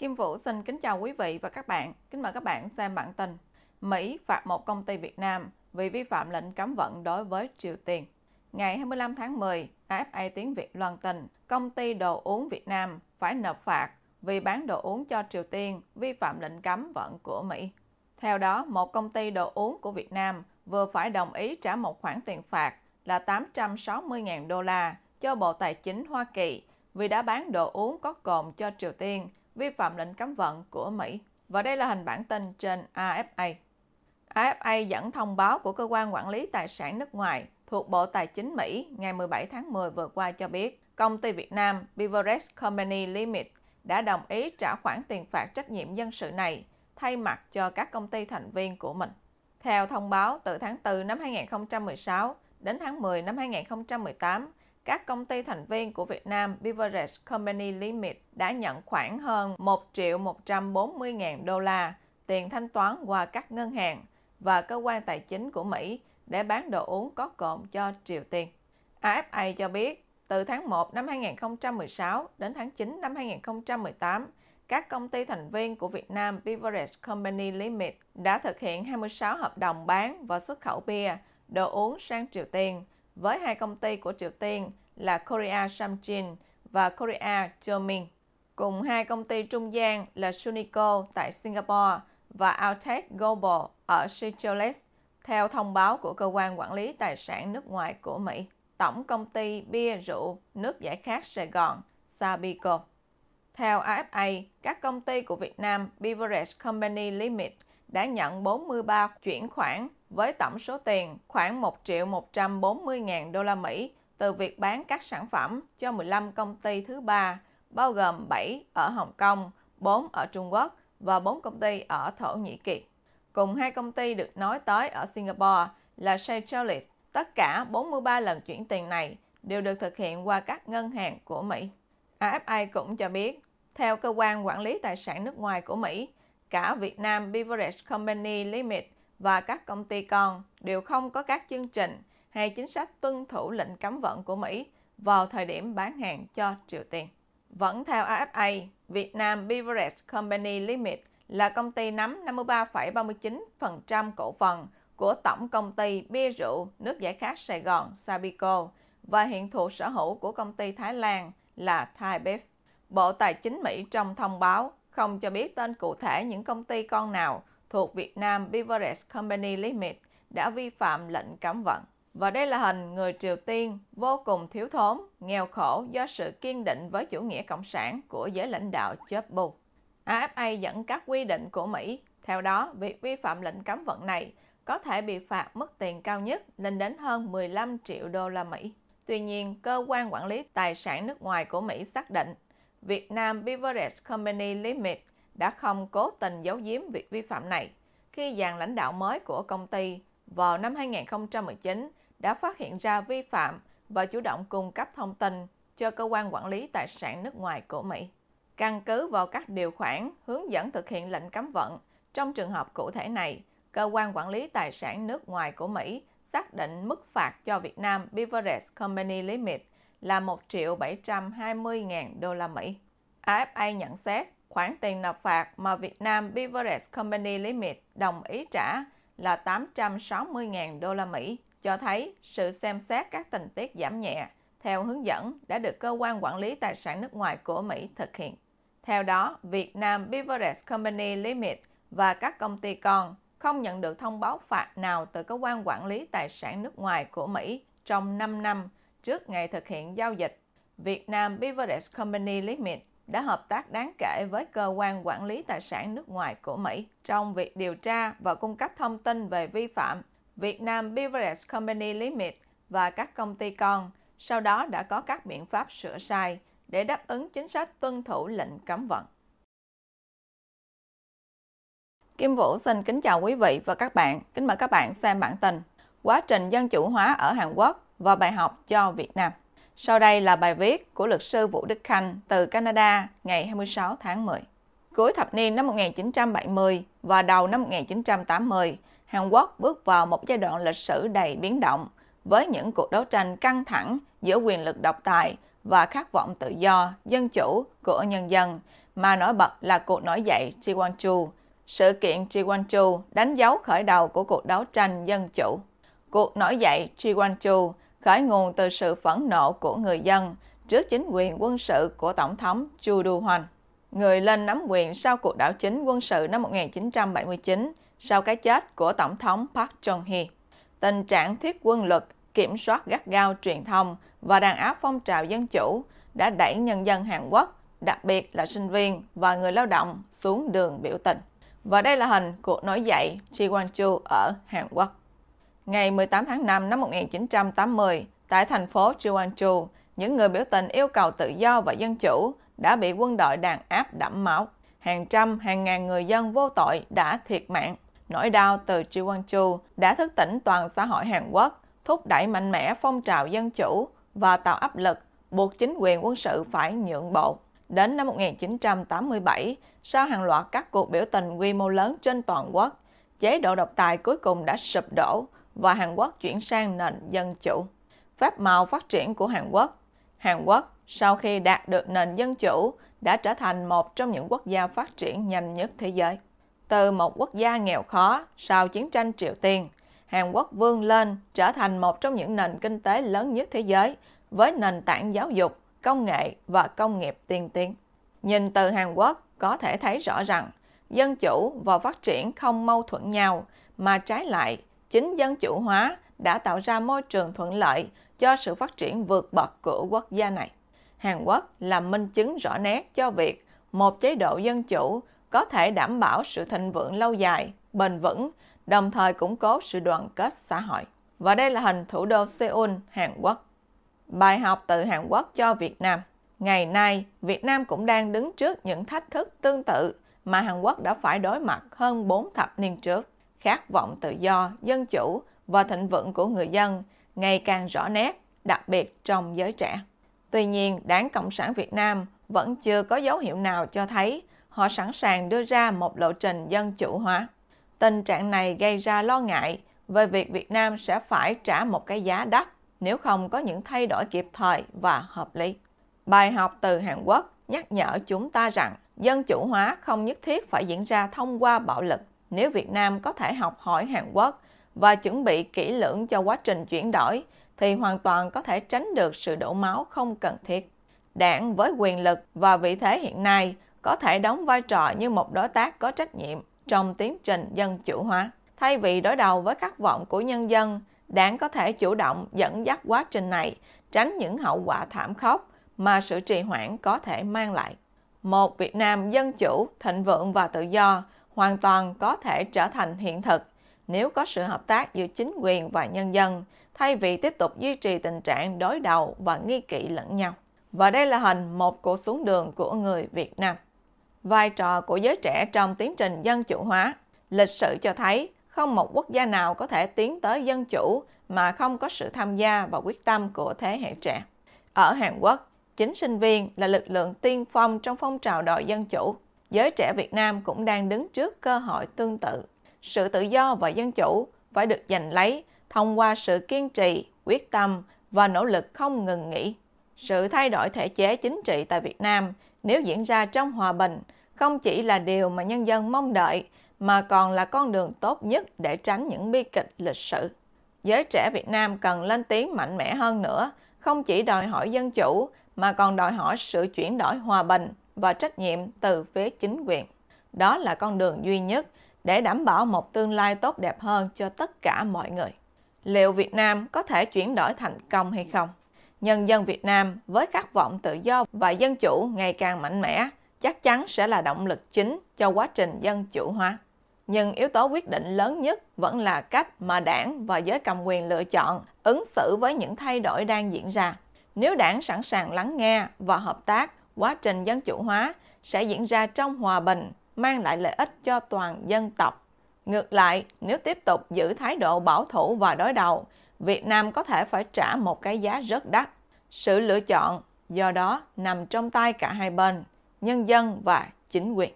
Kim Vũ xin kính chào quý vị và các bạn. Kính mời các bạn xem bản tin. Mỹ phạt một công ty Việt Nam vì vi phạm lệnh cấm vận đối với Triều Tiên. Ngày 25 tháng 10, AFA tiếng Việt loan tin công ty đồ uống Việt Nam phải nộp phạt vì bán đồ uống cho Triều Tiên vi phạm lệnh cấm vận của Mỹ. Theo đó, một công ty đồ uống của Việt Nam vừa phải đồng ý trả một khoản tiền phạt là 860.000 đô la cho Bộ Tài chính Hoa Kỳ vì đã bán đồ uống có cồn cho Triều Tiên – vi phạm lệnh cấm vận của Mỹ. Và đây là hình bản tin trên AFA. AFA dẫn thông báo của Cơ quan Quản lý Tài sản nước ngoài thuộc Bộ Tài chính Mỹ ngày 17 tháng 10 vừa qua cho biết, công ty Việt Nam Beverex Company Limited đã đồng ý trả khoản tiền phạt trách nhiệm dân sự này thay mặt cho các công ty thành viên của mình. Theo thông báo, từ tháng 4 năm 2016 đến tháng 10 năm 2018, các công ty thành viên của Việt Nam Beverage Company Limited đã nhận khoảng hơn 1 triệu 140 ngàn đô la tiền thanh toán qua các ngân hàng và cơ quan tài chính của Mỹ để bán đồ uống có cồn cho Triều Tiên. AFA cho biết, từ tháng 1 năm 2016 đến tháng 9 năm 2018, các công ty thành viên của Việt Nam Beverage Company Limited đã thực hiện 26 hợp đồng bán và xuất khẩu bia, đồ uống sang Triều Tiên – với hai công ty của Triều Tiên là Korea Samjin và Korea Chomin, cùng hai công ty trung gian là Sunico tại Singapore và Altec Global ở Seychelles, theo thông báo của Cơ quan Quản lý Tài sản nước ngoài của Mỹ. Tổng công ty bia rượu nước giải khát Sài Gòn, Sabico. Theo AFA, các công ty của Việt Nam Beverage Company Limited đã nhận 43 chuyển khoản với tổng số tiền khoảng 1 triệu 140 ngàn đô la Mỹ từ việc bán các sản phẩm cho 15 công ty thứ ba, bao gồm 7 ở Hồng Kông, 4 ở Trung Quốc và 4 công ty ở Thổ Nhĩ Kỳ. Cùng hai công ty được nói tới ở Singapore là Seychelles. Tất cả 43 lần chuyển tiền này đều được thực hiện qua các ngân hàng của Mỹ. AFI cũng cho biết, theo cơ quan quản lý tài sản nước ngoài của Mỹ, cả Việt Nam Beverage Company Limited và các công ty con đều không có các chương trình hay chính sách tuân thủ lệnh cấm vận của Mỹ vào thời điểm bán hàng cho Triều Tiên. Vẫn theo AFA, Việt Nam Beverage Company Limited là công ty nắm 53,39% cổ phần của tổng công ty bia rượu nước giải khát Sài Gòn Sabico và hiện thuộc sở hữu của công ty Thái Lan là Thai Beef. Bộ Tài chính Mỹ trong thông báo không cho biết tên cụ thể những công ty con nào thuộc Việt Nam Beverage Company Limited đã vi phạm lệnh cấm vận. Và đây là hình người Triều Tiên vô cùng thiếu thốn, nghèo khổ do sự kiên định với chủ nghĩa cộng sản của giới lãnh đạo chớp bù. AFA dẫn các quy định của Mỹ. Theo đó, việc vi phạm lệnh cấm vận này có thể bị phạt mức tiền cao nhất lên đến hơn 15 triệu đô la Mỹ. Tuy nhiên, cơ quan quản lý tài sản nước ngoài của Mỹ xác định Việt Nam Beverage Company Limited đã không cố tình giấu giếm việc vi phạm này khi dàn lãnh đạo mới của công ty vào năm 2019 đã phát hiện ra vi phạm và chủ động cung cấp thông tin cho cơ quan quản lý tài sản nước ngoài của Mỹ. Căn cứ vào các điều khoản hướng dẫn thực hiện lệnh cấm vận, trong trường hợp cụ thể này, cơ quan quản lý tài sản nước ngoài của Mỹ xác định mức phạt cho Việt Nam Beverage Company Limited là 1 triệu 720 ngàn đô la Mỹ. AFA nhận xét khoản tiền nộp phạt mà Việt Nam Beverage Company Limited đồng ý trả là 860.000 đô la Mỹ, cho thấy sự xem xét các tình tiết giảm nhẹ theo hướng dẫn đã được cơ quan quản lý tài sản nước ngoài của Mỹ thực hiện. Theo đó, Việt Nam Beverage Company Limited và các công ty con không nhận được thông báo phạt nào từ cơ quan quản lý tài sản nước ngoài của Mỹ trong 5 năm trước ngày thực hiện giao dịch. Việt Nam Beverage Company Limited đã hợp tác đáng kể với cơ quan quản lý tài sản nước ngoài của Mỹ trong việc điều tra và cung cấp thông tin về vi phạm Việt Nam Beverage Company Limited và các công ty con, sau đó đã có các biện pháp sửa sai để đáp ứng chính sách tuân thủ lệnh cấm vận. Kim Vũ xin kính chào quý vị và các bạn. Kính mời các bạn xem bản tin Quá trình dân chủ hóa ở Hàn Quốc và bài học cho Việt Nam. Sau đây là bài viết của luật sư Vũ Đức Khanh từ Canada ngày 26 tháng 10. Cuối thập niên năm 1970 và đầu năm 1980, Hàn Quốc bước vào một giai đoạn lịch sử đầy biến động với những cuộc đấu tranh căng thẳng giữa quyền lực độc tài và khát vọng tự do, dân chủ của nhân dân, mà nổi bật là cuộc nổi dậy Chiwanchu. Sự kiện Chiwanchu đánh dấu khởi đầu của cuộc đấu tranh dân chủ. Cuộc nổi dậy Chiwanchu khởi nguồn từ sự phẫn nộ của người dân trước chính quyền quân sự của Tổng thống Chu Du Hoành, người lên nắm quyền sau cuộc đảo chính quân sự năm 1979 sau cái chết của Tổng thống Park Chung-hee. Tình trạng thiết quân luật, kiểm soát gắt gao truyền thông và đàn áp phong trào dân chủ đã đẩy nhân dân Hàn Quốc, đặc biệt là sinh viên và người lao động xuống đường biểu tình. Và đây là hình cuộc nổi dậy Chi Quan Chu ở Hàn Quốc ngày 18 tháng 5 năm 1980 tại thành phố Jeonju, những người biểu tình yêu cầu tự do và dân chủ đã bị quân đội đàn áp đẫm máu. Hàng trăm, hàng ngàn người dân vô tội đã thiệt mạng. Nỗi đau từ Jeonju đã thức tỉnh toàn xã hội Hàn Quốc, thúc đẩy mạnh mẽ phong trào dân chủ và tạo áp lực buộc chính quyền quân sự phải nhượng bộ. Đến năm 1987, sau hàng loạt các cuộc biểu tình quy mô lớn trên toàn quốc, chế độ độc tài cuối cùng đã sụp đổ và Hàn Quốc chuyển sang nền dân chủ. Phép màu phát triển của Hàn Quốc Hàn Quốc sau khi đạt được nền dân chủ đã trở thành một trong những quốc gia phát triển nhanh nhất thế giới. Từ một quốc gia nghèo khó sau chiến tranh Triều Tiên, Hàn Quốc vươn lên trở thành một trong những nền kinh tế lớn nhất thế giới với nền tảng giáo dục, công nghệ và công nghiệp tiên tiến. Nhìn từ Hàn Quốc có thể thấy rõ rằng dân chủ và phát triển không mâu thuẫn nhau mà trái lại chính dân chủ hóa đã tạo ra môi trường thuận lợi cho sự phát triển vượt bậc của quốc gia này. Hàn Quốc là minh chứng rõ nét cho việc một chế độ dân chủ có thể đảm bảo sự thịnh vượng lâu dài, bền vững, đồng thời củng cố sự đoàn kết xã hội. Và đây là hình thủ đô Seoul, Hàn Quốc. Bài học từ Hàn Quốc cho Việt Nam Ngày nay, Việt Nam cũng đang đứng trước những thách thức tương tự mà Hàn Quốc đã phải đối mặt hơn 4 thập niên trước khát vọng tự do, dân chủ và thịnh vượng của người dân ngày càng rõ nét, đặc biệt trong giới trẻ. Tuy nhiên, Đảng Cộng sản Việt Nam vẫn chưa có dấu hiệu nào cho thấy họ sẵn sàng đưa ra một lộ trình dân chủ hóa. Tình trạng này gây ra lo ngại về việc Việt Nam sẽ phải trả một cái giá đắt nếu không có những thay đổi kịp thời và hợp lý. Bài học từ Hàn Quốc nhắc nhở chúng ta rằng dân chủ hóa không nhất thiết phải diễn ra thông qua bạo lực nếu Việt Nam có thể học hỏi Hàn Quốc và chuẩn bị kỹ lưỡng cho quá trình chuyển đổi, thì hoàn toàn có thể tránh được sự đổ máu không cần thiết. Đảng với quyền lực và vị thế hiện nay có thể đóng vai trò như một đối tác có trách nhiệm trong tiến trình dân chủ hóa. Thay vì đối đầu với khát vọng của nhân dân, đảng có thể chủ động dẫn dắt quá trình này, tránh những hậu quả thảm khốc mà sự trì hoãn có thể mang lại. Một Việt Nam dân chủ, thịnh vượng và tự do hoàn toàn có thể trở thành hiện thực nếu có sự hợp tác giữa chính quyền và nhân dân, thay vì tiếp tục duy trì tình trạng đối đầu và nghi kỵ lẫn nhau. Và đây là hình một cuộc xuống đường của người Việt Nam. Vai trò của giới trẻ trong tiến trình dân chủ hóa, lịch sử cho thấy không một quốc gia nào có thể tiến tới dân chủ mà không có sự tham gia và quyết tâm của thế hệ trẻ. Ở Hàn Quốc, chính sinh viên là lực lượng tiên phong trong phong trào đòi dân chủ giới trẻ Việt Nam cũng đang đứng trước cơ hội tương tự. Sự tự do và dân chủ phải được giành lấy thông qua sự kiên trì, quyết tâm và nỗ lực không ngừng nghỉ. Sự thay đổi thể chế chính trị tại Việt Nam nếu diễn ra trong hòa bình không chỉ là điều mà nhân dân mong đợi mà còn là con đường tốt nhất để tránh những bi kịch lịch sử. Giới trẻ Việt Nam cần lên tiếng mạnh mẽ hơn nữa, không chỉ đòi hỏi dân chủ mà còn đòi hỏi sự chuyển đổi hòa bình, và trách nhiệm từ phía chính quyền. Đó là con đường duy nhất để đảm bảo một tương lai tốt đẹp hơn cho tất cả mọi người. Liệu Việt Nam có thể chuyển đổi thành công hay không? Nhân dân Việt Nam với khát vọng tự do và dân chủ ngày càng mạnh mẽ chắc chắn sẽ là động lực chính cho quá trình dân chủ hóa. Nhưng yếu tố quyết định lớn nhất vẫn là cách mà đảng và giới cầm quyền lựa chọn ứng xử với những thay đổi đang diễn ra. Nếu đảng sẵn sàng lắng nghe và hợp tác quá trình dân chủ hóa sẽ diễn ra trong hòa bình, mang lại lợi ích cho toàn dân tộc. Ngược lại, nếu tiếp tục giữ thái độ bảo thủ và đối đầu, Việt Nam có thể phải trả một cái giá rất đắt. Sự lựa chọn do đó nằm trong tay cả hai bên, nhân dân và chính quyền.